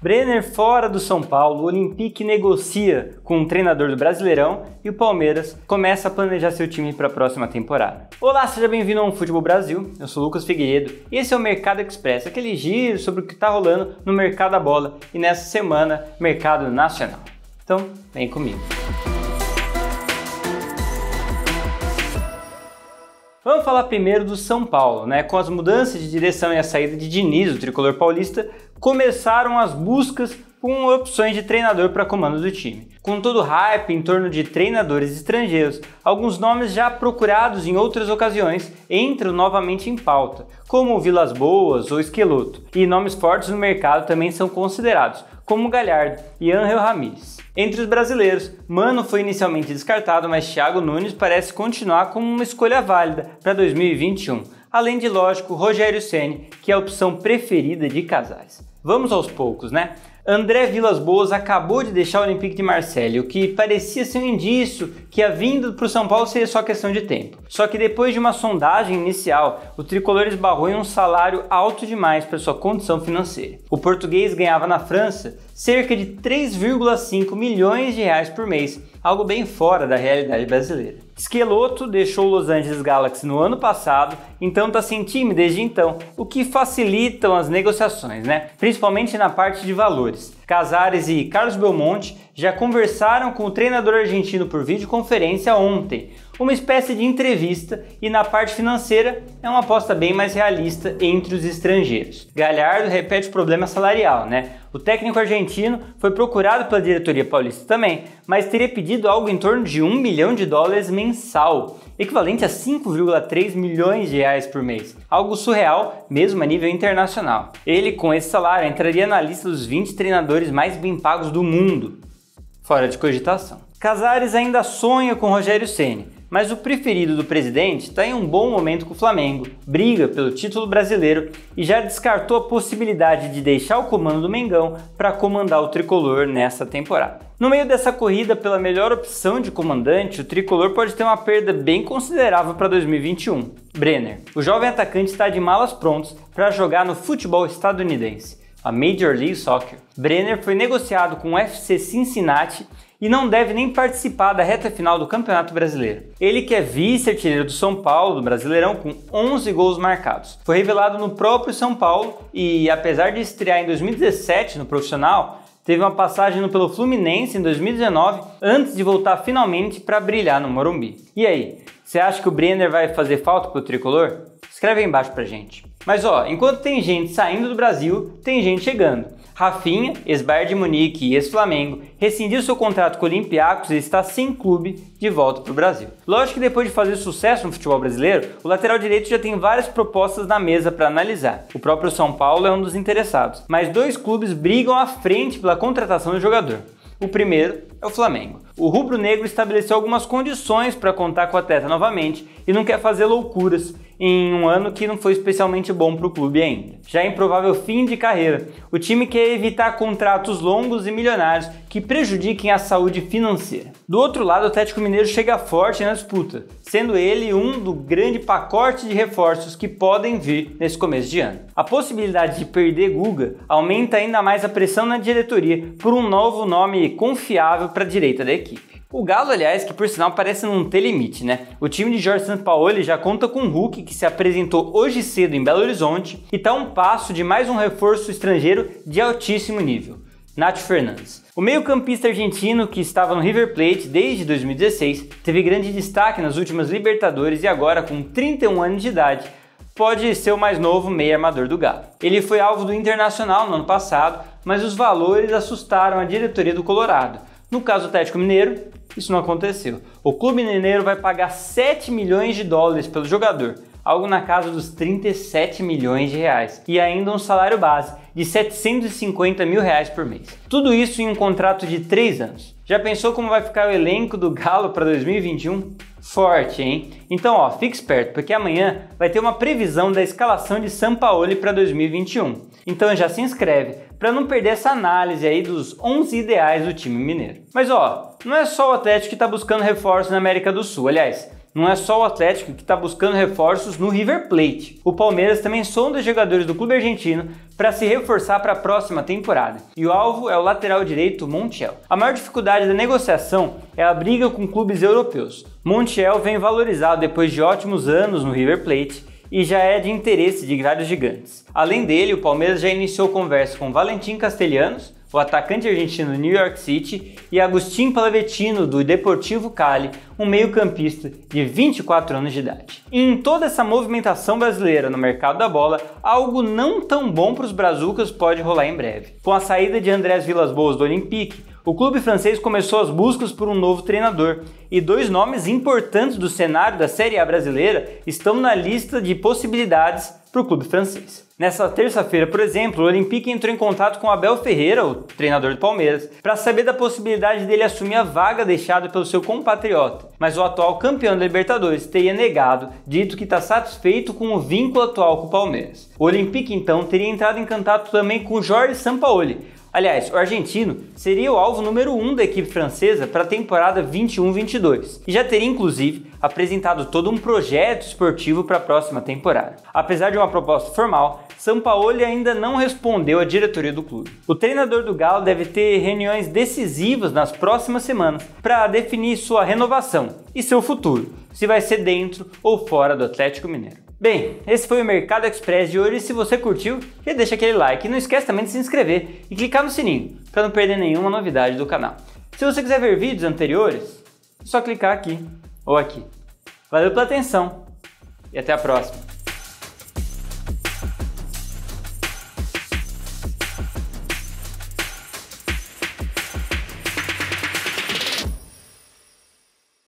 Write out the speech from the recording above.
Brenner fora do São Paulo, o Olympique negocia com o um treinador do Brasileirão e o Palmeiras começa a planejar seu time para a próxima temporada. Olá, seja bem-vindo ao Futebol Brasil. Eu sou Lucas Figueiredo e esse é o Mercado Express, aquele giro sobre o que está rolando no mercado da bola e nessa semana, mercado nacional. Então, vem comigo. Vamos falar primeiro do São Paulo, né? Com as mudanças de direção e a saída de Diniz, o tricolor paulista, começaram as buscas com opções de treinador para comando do time. Com todo o hype em torno de treinadores estrangeiros, alguns nomes já procurados em outras ocasiões entram novamente em pauta, como Vilas Boas ou Esqueloto, e nomes fortes no mercado também são considerados, como Galhardo e Angel Ramírez. Entre os brasileiros, Mano foi inicialmente descartado, mas Thiago Nunes parece continuar como uma escolha válida para 2021, além de, lógico, Rogério Ceni, que é a opção preferida de casais. Vamos aos poucos, né? André Vilas Boas acabou de deixar o Olympique de Marseille, o que parecia ser um indício que a vinda para o São Paulo seria só questão de tempo. Só que depois de uma sondagem inicial, o tricolor esbarrou em um salário alto demais para sua condição financeira. O português ganhava na França cerca de 3,5 milhões de reais por mês, algo bem fora da realidade brasileira. Esqueloto deixou o Los Angeles Galaxy no ano passado, então está sem time desde então, o que facilitam as negociações, né? Principalmente na parte de valores jogadores. Casares e Carlos Belmonte já conversaram com o treinador argentino por videoconferência ontem, uma espécie de entrevista, e na parte financeira é uma aposta bem mais realista entre os estrangeiros. Galhardo repete o problema salarial, né? O técnico argentino foi procurado pela diretoria paulista também, mas teria pedido algo em torno de um milhão de dólares mensal equivalente a 5,3 milhões de reais por mês, algo surreal mesmo a nível internacional. Ele, com esse salário, entraria na lista dos 20 treinadores mais bem pagos do mundo, fora de cogitação. Casares ainda sonha com Rogério Ceni, mas o preferido do presidente está em um bom momento com o Flamengo, briga pelo título brasileiro e já descartou a possibilidade de deixar o comando do Mengão para comandar o tricolor nessa temporada. No meio dessa corrida pela melhor opção de comandante, o tricolor pode ter uma perda bem considerável para 2021. Brenner. O jovem atacante está de malas prontos para jogar no futebol estadunidense a Major League Soccer. Brenner foi negociado com o FC Cincinnati e não deve nem participar da reta final do Campeonato Brasileiro. Ele que é vice-artilheiro do São Paulo, do Brasileirão, com 11 gols marcados. Foi revelado no próprio São Paulo e, apesar de estrear em 2017 no profissional, teve uma passagem pelo Fluminense em 2019 antes de voltar finalmente para brilhar no Morumbi. E aí, você acha que o Brenner vai fazer falta para o tricolor? Escreve aí embaixo pra gente. Mas ó, enquanto tem gente saindo do Brasil, tem gente chegando. Rafinha, ex-Bayern de Munique e ex-Flamengo, rescindiu seu contrato com o Olympiacos e está sem clube de volta para o Brasil. Lógico que depois de fazer sucesso no futebol brasileiro, o lateral direito já tem várias propostas na mesa para analisar. O próprio São Paulo é um dos interessados, mas dois clubes brigam à frente pela contratação do jogador. O primeiro é o Flamengo. O rubro-negro estabeleceu algumas condições para contar com o atleta novamente e não quer fazer loucuras em um ano que não foi especialmente bom para o clube ainda. Já em é provável fim de carreira, o time quer evitar contratos longos e milionários que prejudiquem a saúde financeira. Do outro lado, o Atlético Mineiro chega forte na disputa, sendo ele um do grande pacote de reforços que podem vir nesse começo de ano. A possibilidade de perder Guga aumenta ainda mais a pressão na diretoria por um novo nome confiável para a direita da equipe. O Galo, aliás, que por sinal parece não ter limite, né? O time de Jorge Sampaoli já conta com o Hulk, que se apresentou hoje cedo em Belo Horizonte, e está um passo de mais um reforço estrangeiro de altíssimo nível, Nath Fernandes. O meio-campista argentino, que estava no River Plate desde 2016, teve grande destaque nas últimas Libertadores e agora, com 31 anos de idade, pode ser o mais novo meia armador do Galo. Ele foi alvo do Internacional no ano passado, mas os valores assustaram a diretoria do Colorado. No caso do Atlético Mineiro, isso não aconteceu. O clube mineiro vai pagar 7 milhões de dólares pelo jogador, algo na casa dos 37 milhões de reais, e ainda um salário base de 750 mil reais por mês. Tudo isso em um contrato de 3 anos. Já pensou como vai ficar o elenco do Galo para 2021? Forte, hein? Então, ó, fique esperto, porque amanhã vai ter uma previsão da escalação de Sampaoli para 2021. Então já se inscreve para não perder essa análise aí dos 11 ideais do time mineiro. Mas ó, não é só o Atlético que está buscando reforço na América do Sul, aliás, não é só o Atlético que está buscando reforços no River Plate. O Palmeiras também sonda jogadores do clube argentino para se reforçar para a próxima temporada. E o alvo é o lateral direito Montiel. A maior dificuldade da negociação é a briga com clubes europeus. Montiel vem valorizado depois de ótimos anos no River Plate e já é de interesse de vários gigantes. Além dele, o Palmeiras já iniciou conversa com Valentim Castelhanos o atacante argentino New York City, e Agustin Palavetino, do Deportivo Cali, um meio-campista de 24 anos de idade. E em toda essa movimentação brasileira no mercado da bola, algo não tão bom para os brazucas pode rolar em breve. Com a saída de Andrés Vilas Boas do Olympique, o clube francês começou as buscas por um novo treinador e dois nomes importantes do cenário da Série A brasileira estão na lista de possibilidades para o clube francês. Nessa terça-feira, por exemplo, o Olympique entrou em contato com Abel Ferreira, o treinador do Palmeiras, para saber da possibilidade dele assumir a vaga deixada pelo seu compatriota. Mas o atual campeão da Libertadores teria negado, dito que está satisfeito com o vínculo atual com o Palmeiras. O Olympique então teria entrado em contato também com Jorge Sampaoli Aliás, o argentino seria o alvo número 1 um da equipe francesa para a temporada 21-22 e já teria inclusive apresentado todo um projeto esportivo para a próxima temporada. Apesar de uma proposta formal, Sampaoli ainda não respondeu à diretoria do clube. O treinador do Galo deve ter reuniões decisivas nas próximas semanas para definir sua renovação e seu futuro, se vai ser dentro ou fora do Atlético Mineiro. Bem, esse foi o Mercado Express de hoje. se você curtiu, já deixa aquele like. E não esquece também de se inscrever e clicar no sininho para não perder nenhuma novidade do canal. Se você quiser ver vídeos anteriores, é só clicar aqui ou aqui. Valeu pela atenção e até a próxima!